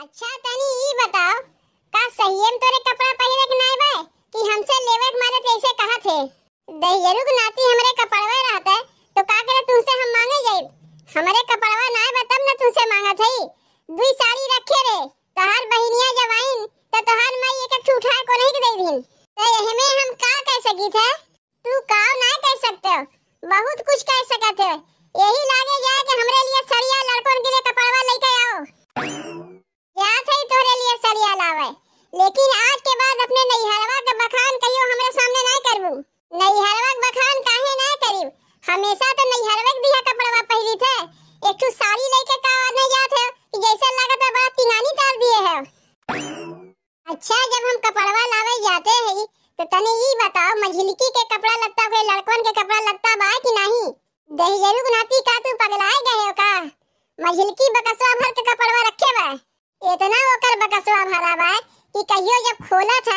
अच्छा तनी ई बताओ का सहीम तोरे कपड़ा पहिरे के नाय बे कि हमसे लेवे के मारे ऐसे कहा थे दहियरु रुक नाती हमरे कपड़वा रहत है तो का करे तुमसे हम मांगे जाई हमरे कपड़वा नाय बे तब ना तुमसे मांगा थई दुई साड़ी रखे रे तहार बहिनिया जवाइन तो तहार मई एक ठू उठा को नहीं दे दिन तो यही में हम का कह सकी थे तू का ना कह सकते हो बहुत कुछ कह सकत है यही लागे जाए कि हमरे लिए सरिया लड़कों के लिए कपड़वा लेके आओ अच्छा जब हम कपड़वा लावे जाते हैं तो तने ये बताओ मझिलकी के कपड़ा लगता कोई लड़कन के कपड़ा लगता बा कि नहीं दहियरु गुनाती का तू पगलाए गए हो का मझिलकी बकसवा भर के कपड़वा रखे बा इतना ओकर बकसवा भरा बा कि कहियो जब खोला था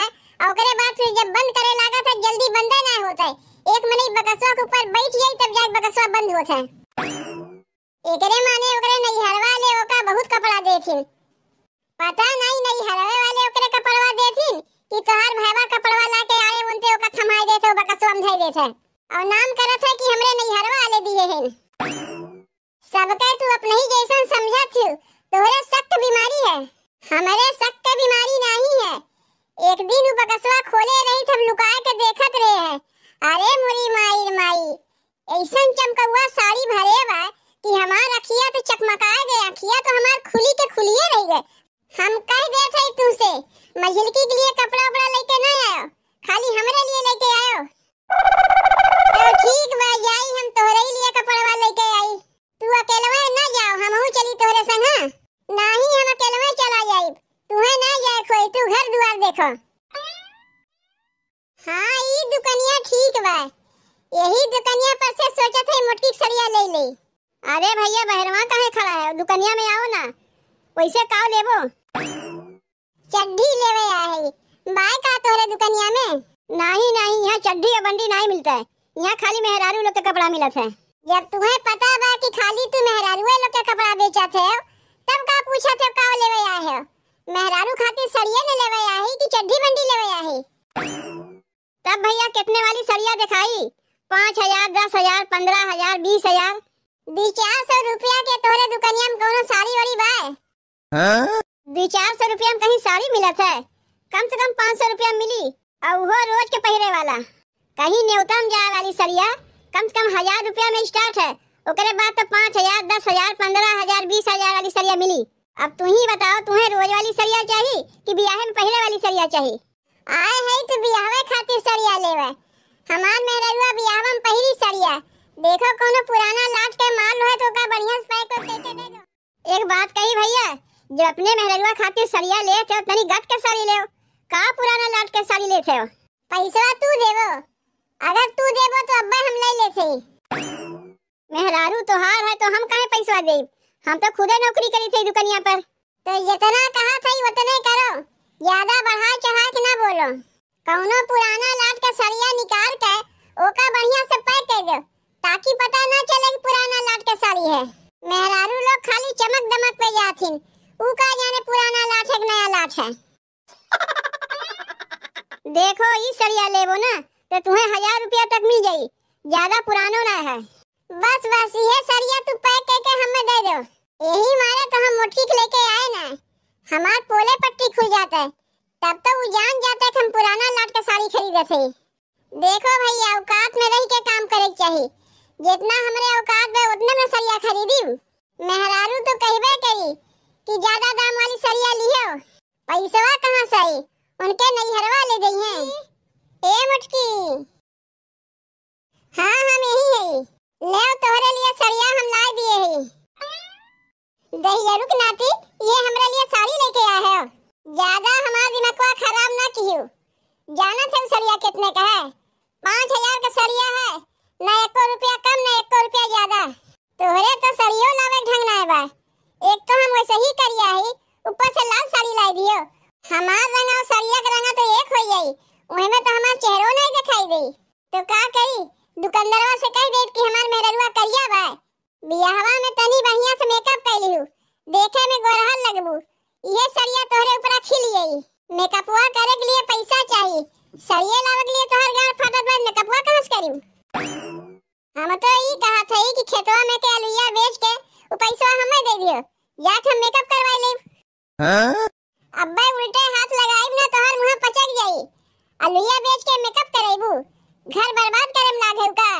ओकरे बाद फिर जब बंद करे लागा था जल्दी बंद ना होता है एक मिनट बकसवा के ऊपर बैठ जाई तब जाके बकसवा बंद होता है एकरे माने ओकरे नहीं हरवा ले ओका बहुत कपड़ा देथिन पता नहीं नहीं हरवे वाले ओकरे कपड़वा देथिन कि तोहार भावा कपड़वा लाके आए उनते ओका थमाई देथे ओ ओका समझाई देथे और नाम करत है कि हमरे नहीं हरवा वाले दिए हैं सब सबके तू अपने ही जैसा समझा थू तोहरे सख्त बीमारी है हमारे सख्त बीमारी नहीं है एक दिन उ बकसवा खोले रही हम लुकाए के देखत रहे हैं अरे मुरी माई माई ऐसन चमकौआ साड़ी भरे बा कि हमार अखिया तो चकमकाए गए अखिया तो हमार खुली के खुलिए रह गए हम कह गए थे तुमसे महिलकी के लिए कपड़ा वपड़ा लेके ना आयो खाली हमरे लिए लेके आयो तो ठीक बा जाई हम तोरे ही लिए कपड़वा लेके आई तू अकेलवा ना जाओ हम हूं चली तोरे संग हां नहीं हम अकेलवा चला जाई तू है ना जाए कोई तू घर द्वार देखो हां ई दुकानिया ठीक बा यही दुकानिया पर से सोचे थे मोटकी सड़िया ले ले अरे भैया बहरवा काहे खड़ा है दुकानिया में आओ ना वैसे का लेबो चड्डी लेवे आया है बाय का तोरे दुकानिया में नहीं नहीं यहाँ चड्डी या बंडी नहीं मिलता है यहाँ खाली मेहरारू लोग के कपड़ा मिलत है जब तुम्हें पता बा कि खाली तू मेहरारू है लोग के कपड़ा बेचत है तब का पूछा थे का लेवे आए हो मेहरारू खाती सड़िया ने लेवे आए है कि चड्डी बंडी लेवे आए है तब भैया कितने वाली सड़िया दिखाई पाँच हजार दस हजार पंद्रह हजार बीस हजार दी चार सौ रुपया के तोरे दुकानिया में कौनो साड़ी वाली बाय हाँ? चार सौ रुपया में कहीं साड़ी मिला था कम से कम पाँच सौ रुपया मिली और वो रोज के पहरे वाला कहीं न्यूनतम जा वाली सड़िया कम से कम हजार रुपया में स्टार्ट है ओकरे बाद तो पाँच हजार दस हजार पंद्रह हजार बीस हजार वाली सड़िया मिली अब तू ही बताओ तुम्हें रोज वाली सड़िया चाहिए कि ब्याह में पहरे वाली सड़िया चाहिए आए है तो ब्याहवे खातिर सड़िया लेवे हमार में मेहरुआ ब्याह में पहली सड़िया देखो कोनो पुराना लाट के माल है तो का बढ़िया से पैक कर देते दे दो एक बात कही भैया जब अपने मेहररुआ खाते सरिया ले थे तनी गट के सारी ले का पुराना लट के सारी ले थे पैसा तू देवो अगर तू देवो तो अब्बा हम ले लेते मेहरारू तो हार है तो हम काहे पैसा दे हम तो खुदे नौकरी करी थी दुकानिया पर तो जितना कहा था उतने करो ज्यादा बढ़ा चढ़ा के ना बोलो कौनो पुराना लाट का सरिया निकाल के ओका बढ़िया से पैक कर दो ताकि पता ना चले कि पुराना लाट का सारी है मेहरारू लोग खाली चमक दमक पे जाथिन ऊका जाने पुराना लाठ है नया लाठ है देखो ये सरिया लेबो ना तो तुम्हें हजार रुपया तक मिल जाई ज्यादा पुरानो ना है बस बस ये सरिया तू पैक करके हमें दे दो यही मारे तो हम मुठकी लेके आए ना हमार पोले पट्टी खुल जाता है तब तो वो जान जाता है हम पुराना लाट का साड़ी खरीदे थे देखो भैया औकात में रह के काम करे चाहिए जितना हमारे औकात है उतने में सरिया खरीदी मेहरारू तो कहबे करी कि ज्यादा दाम वाली सरिया लियो पैसा कहाँ से आई उनके नैहरवा ले गई हैं ए मटकी हाँ हम यही है ले तोहरे लिए सरिया हम लाए दिए है दहिया रुक नाती ये हमरे लिए साड़ी लेके आया है ज्यादा हमारा दिमागवा खराब ना कियो जाना थे सरिया कितने का है पाँच हजार का सरिया है बियाहवा में तनी बढ़िया से मेकअप कर हूँ देखे में गोरहल लगबू ये सरिया तोहरे ऊपर खिल खिलिए मेकअपवा करे के लिए पैसा चाहिए सरिये लावे के लिए तोहर गाल फाटत बाद मेकअपवा कहां से करियो हम तो ई कहा था कि खेतवा में के अलुइया बेच के ओ पैसा हमें दे दियो या हम मेकअप करवा ले हां अब्बे उल्टे हाथ लगाइब ना तोहर मुंह पचक जाई अलुइया बेच के मेकअप करैबू घर बर्बाद करम लागे का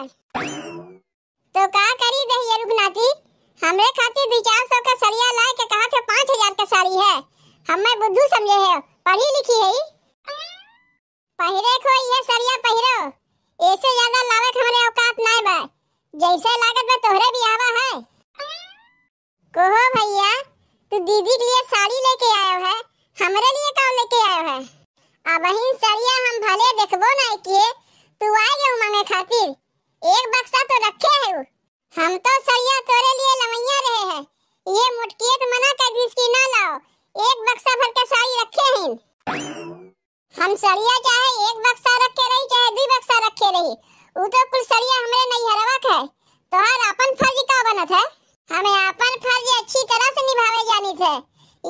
तो का करी रही है रुगनाती हमरे खाते 2400 का सरिया लाए के कहा थे 5000 का साड़ी है हमें बुद्धू समझे है पढ़ी लिखी है पहिरे को ये सरिया पहिरो ऐसे ज्यादा लागत हमरे औकात नहीं बा जैसे लागत बा तोहरे भी आवा है कहो भैया तू दीदी के लिए साड़ी लेके आयो है हमरे लिए का लेके आयो है अब हिन सरिया हम भले देखबो ना किए तू आ जाओ मांगे खातिर एक बक्सा तो रखे है हम तो सड़िया तोरे लिए लवैया रहे हैं ये मुटकिए तो मना कर दी इसकी ना लाओ एक बक्सा भर के सारी रखे हैं हम सड़िया चाहे एक बक्सा रखे रही चाहे दो बक्सा रखे रही वो तो कुल सड़िया हमरे नहीं हरवक है तोहार अपन फर्ज का बनत है हमें अपन फर्ज अच्छी तरह से निभावे जानी थे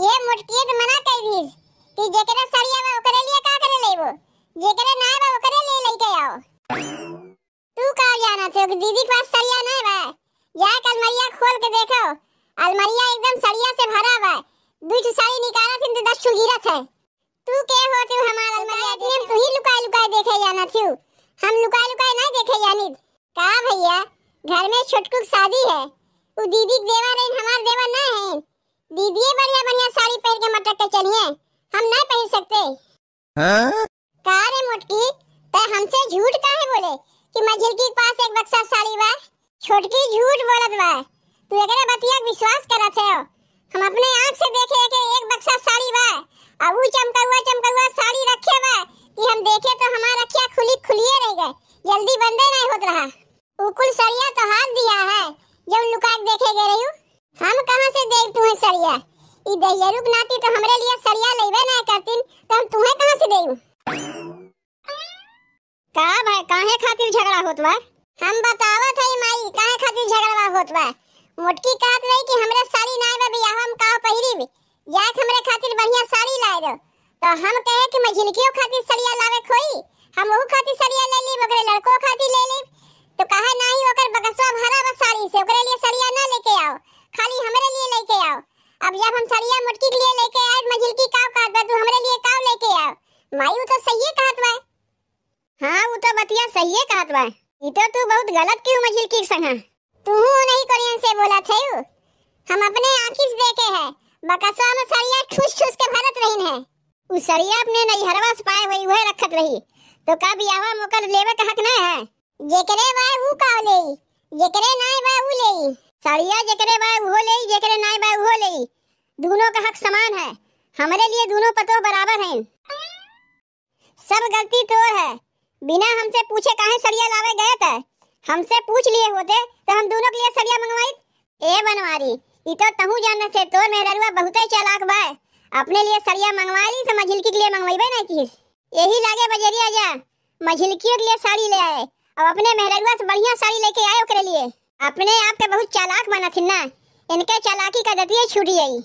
ये मुटकिए तो मना कर दी कि जेकरा सड़िया बा ओकरे सरिया से भरा हुआ है दूठ साड़ी निकाला थी तो दस ठो गिरत है तू के हो तू हमार अलमारी में तू ही लुकाए लुकाए देखे जाना थी हम लुकाए लुकाए नहीं देखे जानी का भैया घर में छोटकुक शादी है उ दीदी देवा रहे हमार देवा ना है दीदी बढ़िया बढ़िया साड़ी पहन के मटक के चलिए हम नहीं पहन सकते हैं हाँ? का रे मोटकी ते हमसे झूठ काहे बोले कि मझिल के पास एक बक्सा साड़ी बा छोटकी झूठ बोलत बा तू एकरे बतिया विश्वास करत है हम अपने आंख से देखे के एक बक्सा साड़ी बा और वो चमकौआ चमकौआ साड़ी रखे बा कि हम देखे तो हमारा क्या खुली खुलिए रह गए जल्दी बंदे नहीं होत रहा वो कुल सरिया तो हाथ दिया है जो लुका के देखे गए रही हम कहां से देख तू सरिया ई रुक नाती तो हमरे लिए सरिया लेबे ना करतिन तो हम तुम्हें कहां से देऊ का भाई काहे खातिर झगड़ा होत बा हम बतावत है माई काहे खातिर झगड़ा होत बा मोटकी कात रही कि हमरा साड़ी ना आवे भैया हम का पहिरीबे याक हमरा खातिर बढ़िया साड़ी लाए दो तो हम कहे कि मैं झिनकियों खातिर सड़िया लावे खोई हम वो खातिर सड़िया ले ली बकरे लड़कों खातिर ले ली तो कहे नहीं ओकर बकसवा भरा बस साड़ी से ओकरे लिए सड़िया ना लेके आओ खाली हमरे लिए लेके आओ अब जब हम सड़िया मोटकी के लिए लेके आए मैं झिलकी का कहत बा तू हमरे लिए का लेके आओ माई तो सही है कहत बा हां वो तो बतिया सही कहत बा ई तो तू बहुत गलत क्यों मझिल संग है तू नहीं कोरियन से बोला थे हम अपने आंखिस देखे है बकसवा में सरिया ठुस ठुस के भरत रहिन है उ सरिया अपने नई हरवा से पाए हुई वह रखत रही तो का आवा मोकर लेवे का हक ना है जेकरे बाय उ का लेई जेकरे नाय बाय उ लेई सरिया जेकरे बाय उ लेई जेकरे नाय बाय उ लेई दोनों का हक समान है हमारे लिए दोनों पतो बराबर हैं सब गलती तोर है बिना हमसे पूछे काहे सरिया लावे गए थे हमसे पूछ लिए होते तो हम दोनों के लिए सड़िया मंगवाई ए बनवारी ई तो तहु जाने से तो मेरा रुआ बहुत ही चालाक बा अपने लिए सड़िया मंगवा ली तो समझ हिलकी के लिए मंगवाई बे ना किस यही लागे बजरिया जा मझिलकी के लिए साड़ी ले आए अब अपने मेहरुआ से बढ़िया साड़ी लेके आए ओकरे लिए अपने आप के बहुत चालाक बना थी ना इनके चालाकी का दतिया छूट गई